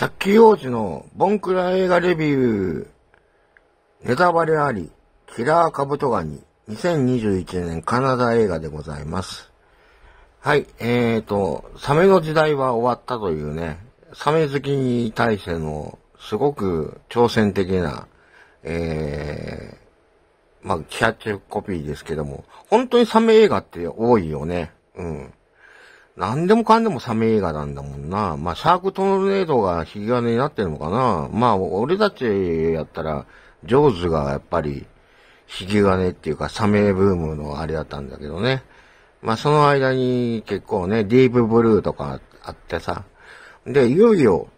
ジャッキー王子のボンクラ映画レビュー、ネタバレあり、キラーカブトガニ、2021年カナダ映画でございます。はい、えーと、サメの時代は終わったというね、サメ好きに対してのすごく挑戦的な、えー、まあ、キャッチコピーですけども、本当にサメ映画って多いよね。うん。何でもかんでもサメ映画なんだもんな。まあ、シャークトルネードが引き金になってるのかな。まあ、俺たちやったら、ジョーズがやっぱり、引き金っていうか、サメブームのあれだったんだけどね。まあ、その間に結構ね、ディープブルーとかあってさ。で、いよいよ、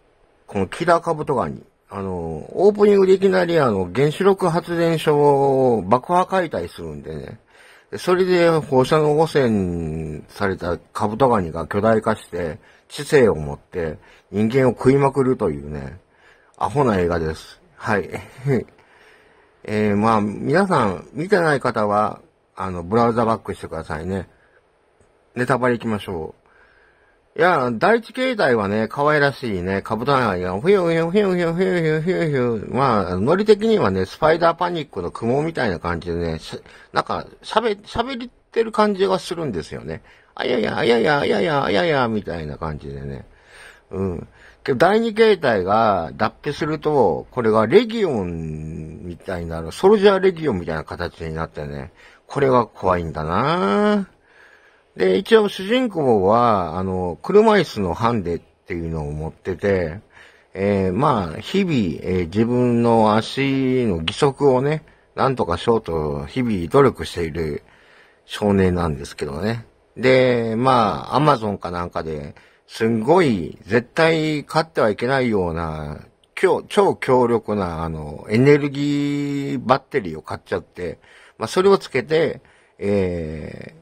このキラーカブトガに、あの、オープニングでいきなりあの、原子力発電所を爆破解体するんでね。それで放射能汚染されたカブトガニが巨大化して、知性を持って人間を食いまくるというね、アホな映画です。はい。えー、まあ、皆さん、見てない方は、あの、ブラウザバックしてくださいね。ネタバレ行きましょう。いや、第一形態はね、可愛らしいね、カブトナが、ふが、ふよふよふよふよふよふよふよ。まあ、ノリ的にはね、スパイダーパニックの雲みたいな感じでね、なんか、喋、喋ってる感じがするんですよね。あやや、あやや、あやや、あやや、みたいな感じでね。うん。けど、第二形態が脱皮すると、これがレギオンみたいな、ソルジャーレギオンみたいな形になってね、これが怖いんだなぁ。で、一応主人公は、あの、車椅子のハンデっていうのを持ってて、えー、まあ、日々、えー、自分の足の義足をね、なんとかしようと、日々努力している少年なんですけどね。で、まあ、アマゾンかなんかで、すんごい、絶対買ってはいけないような、超、超強力な、あの、エネルギーバッテリーを買っちゃって、まあ、それをつけて、えー、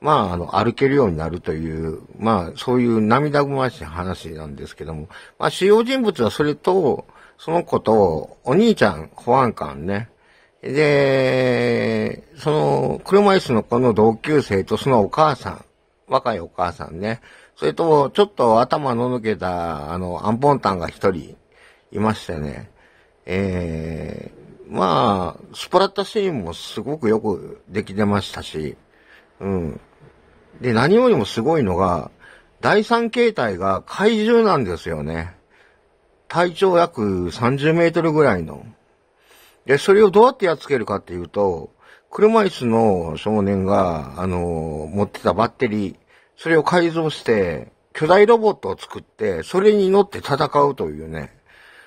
まあ、あの、歩けるようになるという、まあ、そういう涙ぐましい話なんですけども、まあ、主要人物はそれと、その子と、お兄ちゃん、保安官ね。で、その、車椅子の子の同級生とそのお母さん、若いお母さんね。それと、ちょっと頭の抜けた、あの、アンポンタンが一人、いましてね。えー、まあ、スプラッタシーンもすごくよくできてましたし、うん。で、何よりもすごいのが、第三形態が怪獣なんですよね。体長約30メートルぐらいの。で、それをどうやってやっつけるかっていうと、車椅子の少年が、あの、持ってたバッテリー、それを改造して、巨大ロボットを作って、それに乗って戦うというね、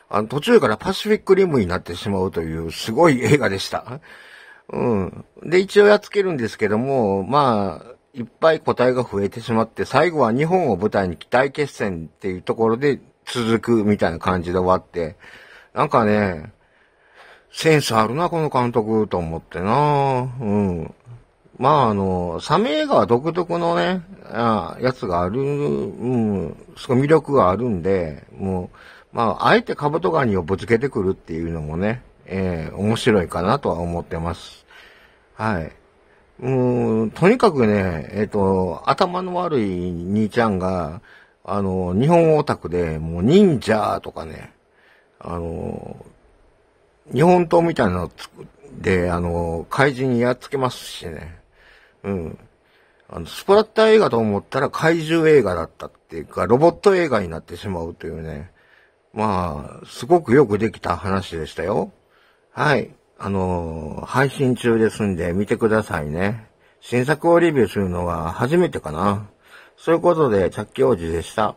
あの、途中からパシフィックリムになってしまうという、すごい映画でした。うん。で、一応やっつけるんですけども、まあ、いっぱい答えが増えてしまって、最後は日本を舞台に期待決戦っていうところで続くみたいな感じで終わって、なんかね、センスあるな、この監督、と思ってなうん。まあ、あの、サメ映画は独特のね、あやつがある、うん、すごい魅力があるんで、もう、まあ、あえてカブトガニをぶつけてくるっていうのもね、えー、面白いかなとは思ってます。はい。うん、とにかくね、えっ、ー、と、頭の悪い兄ちゃんが、あの、日本オタクで、もう忍者とかね、あの、日本刀みたいなので、あの、怪人にやっつけますしね。うん。あの、スプラッター映画と思ったら怪獣映画だったっていうか、ロボット映画になってしまうというね。まあ、すごくよくできた話でしたよ。はい。あの配信中ですんで見てくださいね。新作をレビューするのは初めてかな。そういうことで、チャッキ王子でした。